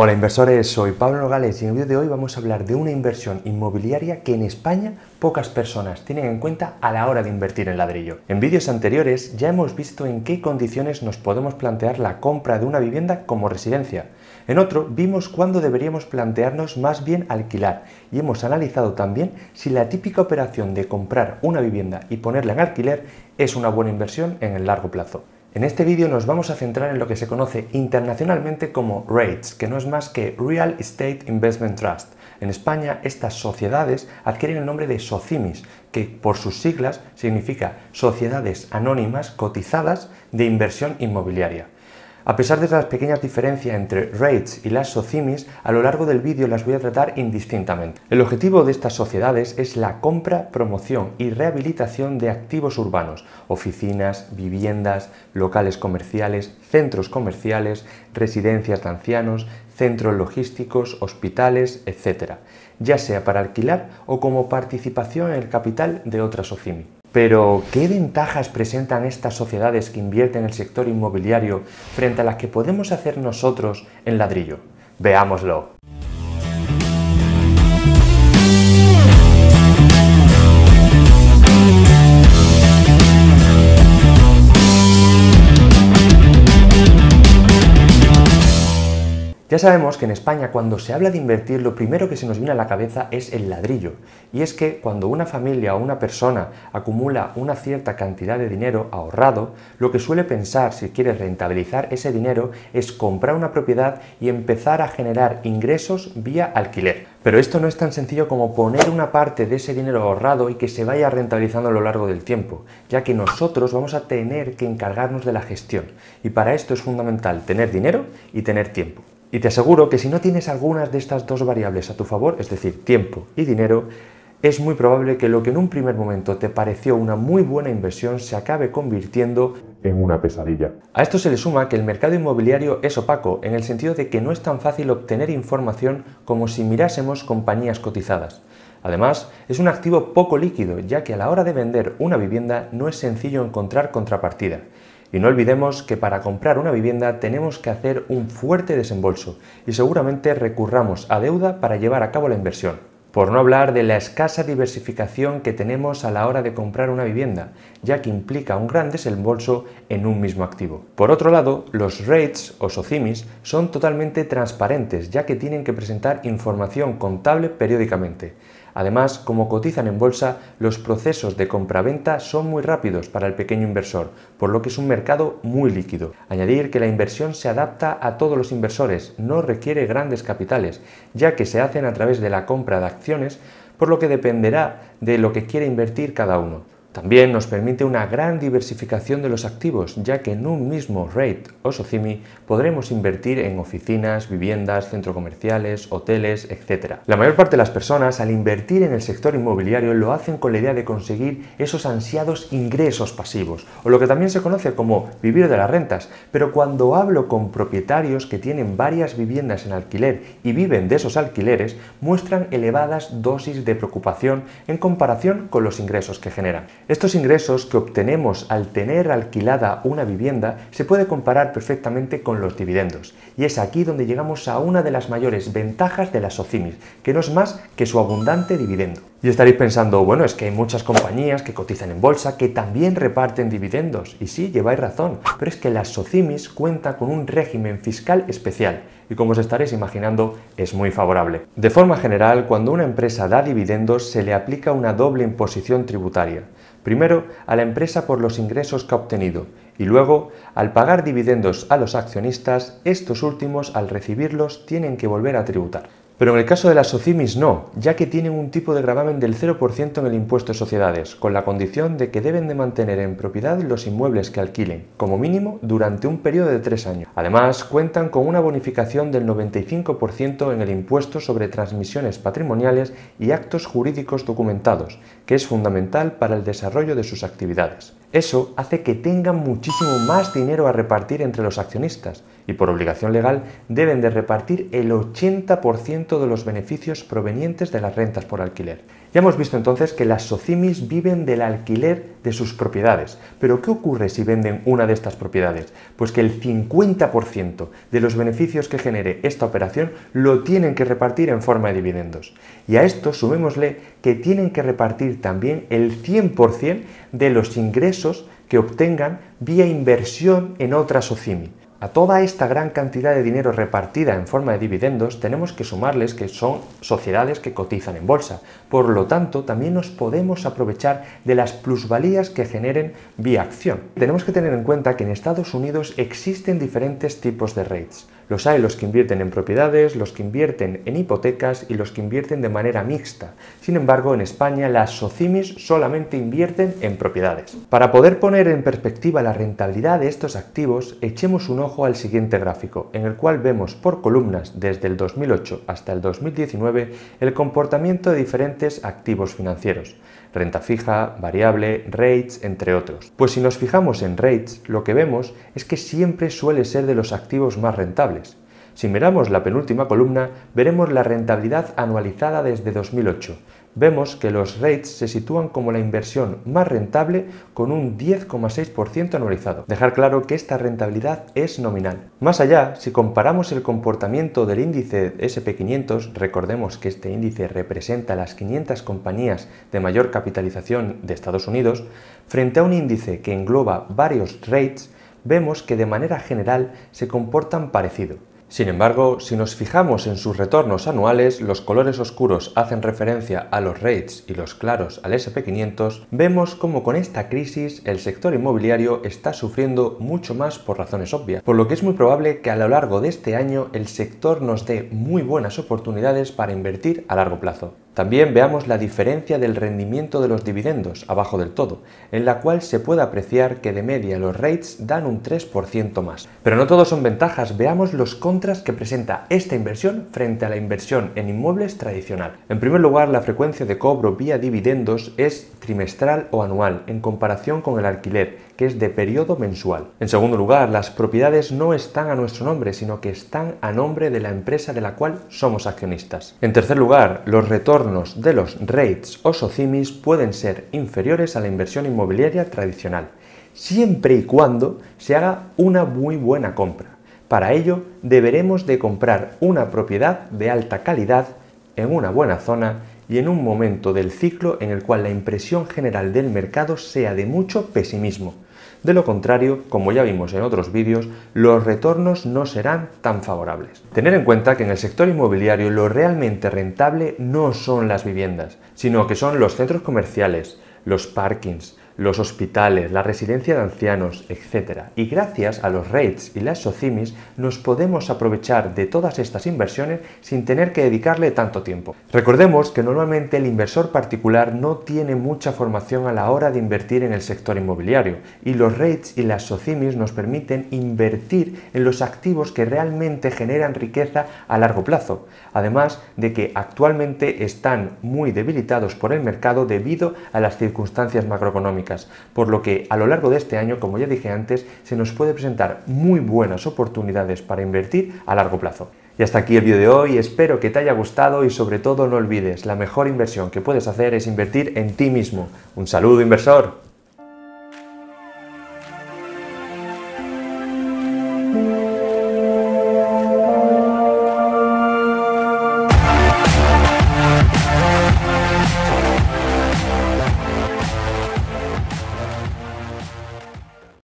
Hola inversores, soy Pablo Nogales y en el vídeo de hoy vamos a hablar de una inversión inmobiliaria que en España pocas personas tienen en cuenta a la hora de invertir en ladrillo. En vídeos anteriores ya hemos visto en qué condiciones nos podemos plantear la compra de una vivienda como residencia. En otro vimos cuándo deberíamos plantearnos más bien alquilar y hemos analizado también si la típica operación de comprar una vivienda y ponerla en alquiler es una buena inversión en el largo plazo. En este vídeo nos vamos a centrar en lo que se conoce internacionalmente como RAIDS, que no es más que Real Estate Investment Trust. En España estas sociedades adquieren el nombre de SOCIMIS, que por sus siglas significa Sociedades Anónimas Cotizadas de Inversión Inmobiliaria. A pesar de las pequeñas diferencias entre rates y las socimis, a lo largo del vídeo las voy a tratar indistintamente. El objetivo de estas sociedades es la compra, promoción y rehabilitación de activos urbanos, oficinas, viviendas, locales comerciales, centros comerciales, residencias de ancianos, centros logísticos, hospitales, etc., ya sea para alquilar o como participación en el capital de otras SOCIMIs. Pero, ¿qué ventajas presentan estas sociedades que invierten en el sector inmobiliario frente a las que podemos hacer nosotros en ladrillo? Veámoslo. Ya sabemos que en España cuando se habla de invertir lo primero que se nos viene a la cabeza es el ladrillo. Y es que cuando una familia o una persona acumula una cierta cantidad de dinero ahorrado, lo que suele pensar si quiere rentabilizar ese dinero es comprar una propiedad y empezar a generar ingresos vía alquiler. Pero esto no es tan sencillo como poner una parte de ese dinero ahorrado y que se vaya rentabilizando a lo largo del tiempo, ya que nosotros vamos a tener que encargarnos de la gestión. Y para esto es fundamental tener dinero y tener tiempo. Y te aseguro que si no tienes algunas de estas dos variables a tu favor, es decir, tiempo y dinero, es muy probable que lo que en un primer momento te pareció una muy buena inversión se acabe convirtiendo en una pesadilla. A esto se le suma que el mercado inmobiliario es opaco, en el sentido de que no es tan fácil obtener información como si mirásemos compañías cotizadas. Además, es un activo poco líquido, ya que a la hora de vender una vivienda no es sencillo encontrar contrapartida. Y no olvidemos que para comprar una vivienda tenemos que hacer un fuerte desembolso y seguramente recurramos a deuda para llevar a cabo la inversión. Por no hablar de la escasa diversificación que tenemos a la hora de comprar una vivienda, ya que implica un gran desembolso en un mismo activo. Por otro lado, los rates o SOCIMIS son totalmente transparentes, ya que tienen que presentar información contable periódicamente. Además, como cotizan en bolsa, los procesos de compraventa son muy rápidos para el pequeño inversor, por lo que es un mercado muy líquido. Añadir que la inversión se adapta a todos los inversores, no requiere grandes capitales, ya que se hacen a través de la compra de acciones, por lo que dependerá de lo que quiera invertir cada uno. También nos permite una gran diversificación de los activos, ya que en un mismo rate o SOCIMI podremos invertir en oficinas, viviendas, centros comerciales, hoteles, etc. La mayor parte de las personas al invertir en el sector inmobiliario lo hacen con la idea de conseguir esos ansiados ingresos pasivos, o lo que también se conoce como vivir de las rentas, pero cuando hablo con propietarios que tienen varias viviendas en alquiler y viven de esos alquileres, muestran elevadas dosis de preocupación en comparación con los ingresos que generan. Estos ingresos que obtenemos al tener alquilada una vivienda se puede comparar perfectamente con los dividendos y es aquí donde llegamos a una de las mayores ventajas de las socimis, que no es más que su abundante dividendo. Y estaréis pensando, bueno, es que hay muchas compañías que cotizan en bolsa que también reparten dividendos. Y sí, lleváis razón, pero es que las SOCIMIS cuenta con un régimen fiscal especial y como os estaréis imaginando, es muy favorable. De forma general, cuando una empresa da dividendos se le aplica una doble imposición tributaria. Primero, a la empresa por los ingresos que ha obtenido y luego, al pagar dividendos a los accionistas, estos últimos, al recibirlos, tienen que volver a tributar. Pero en el caso de las SOCIMIS no, ya que tienen un tipo de gravamen del 0% en el impuesto de sociedades, con la condición de que deben de mantener en propiedad los inmuebles que alquilen, como mínimo durante un periodo de tres años. Además, cuentan con una bonificación del 95% en el impuesto sobre transmisiones patrimoniales y actos jurídicos documentados, que es fundamental para el desarrollo de sus actividades. Eso hace que tengan muchísimo más dinero a repartir entre los accionistas y por obligación legal deben de repartir el 80% de los beneficios provenientes de las rentas por alquiler. Ya hemos visto entonces que las socimis viven del alquiler de sus propiedades, pero ¿qué ocurre si venden una de estas propiedades? Pues que el 50% de los beneficios que genere esta operación lo tienen que repartir en forma de dividendos. Y a esto sumémosle que tienen que repartir también el 100% de los ingresos que obtengan vía inversión en otras Socimi. A toda esta gran cantidad de dinero repartida en forma de dividendos tenemos que sumarles que son sociedades que cotizan en bolsa. Por lo tanto, también nos podemos aprovechar de las plusvalías que generen vía acción. Tenemos que tener en cuenta que en Estados Unidos existen diferentes tipos de rates. Los hay los que invierten en propiedades, los que invierten en hipotecas y los que invierten de manera mixta. Sin embargo, en España las SOCIMIS solamente invierten en propiedades. Para poder poner en perspectiva la rentabilidad de estos activos, echemos un ojo al siguiente gráfico, en el cual vemos por columnas desde el 2008 hasta el 2019 el comportamiento de diferentes activos financieros renta fija, variable, rates, entre otros. Pues si nos fijamos en rates, lo que vemos es que siempre suele ser de los activos más rentables. Si miramos la penúltima columna, veremos la rentabilidad anualizada desde 2008, vemos que los rates se sitúan como la inversión más rentable con un 10,6% anualizado. Dejar claro que esta rentabilidad es nominal. Más allá, si comparamos el comportamiento del índice SP500, recordemos que este índice representa las 500 compañías de mayor capitalización de Estados Unidos, frente a un índice que engloba varios rates, vemos que de manera general se comportan parecido. Sin embargo, si nos fijamos en sus retornos anuales, los colores oscuros hacen referencia a los rates y los claros al SP500, vemos como con esta crisis el sector inmobiliario está sufriendo mucho más por razones obvias, por lo que es muy probable que a lo largo de este año el sector nos dé muy buenas oportunidades para invertir a largo plazo. También veamos la diferencia del rendimiento de los dividendos, abajo del todo, en la cual se puede apreciar que de media los rates dan un 3% más. Pero no todos son ventajas, veamos los contras que presenta esta inversión frente a la inversión en inmuebles tradicional. En primer lugar, la frecuencia de cobro vía dividendos es trimestral o anual, en comparación con el alquiler, que es de periodo mensual. En segundo lugar, las propiedades no están a nuestro nombre, sino que están a nombre de la empresa de la cual somos accionistas. En tercer lugar, los retornos de los rates o SOCIMIS pueden ser inferiores a la inversión inmobiliaria tradicional, siempre y cuando se haga una muy buena compra. Para ello, deberemos de comprar una propiedad de alta calidad, en una buena zona y en un momento del ciclo en el cual la impresión general del mercado sea de mucho pesimismo. De lo contrario, como ya vimos en otros vídeos, los retornos no serán tan favorables. Tener en cuenta que en el sector inmobiliario lo realmente rentable no son las viviendas, sino que son los centros comerciales, los parkings, los hospitales, la residencia de ancianos, etc. Y gracias a los REITs y las SOCIMIS nos podemos aprovechar de todas estas inversiones sin tener que dedicarle tanto tiempo. Recordemos que normalmente el inversor particular no tiene mucha formación a la hora de invertir en el sector inmobiliario y los REITs y las SOCIMIS nos permiten invertir en los activos que realmente generan riqueza a largo plazo, además de que actualmente están muy debilitados por el mercado debido a las circunstancias macroeconómicas por lo que a lo largo de este año, como ya dije antes, se nos puede presentar muy buenas oportunidades para invertir a largo plazo. Y hasta aquí el vídeo de hoy, espero que te haya gustado y sobre todo no olvides, la mejor inversión que puedes hacer es invertir en ti mismo. Un saludo inversor.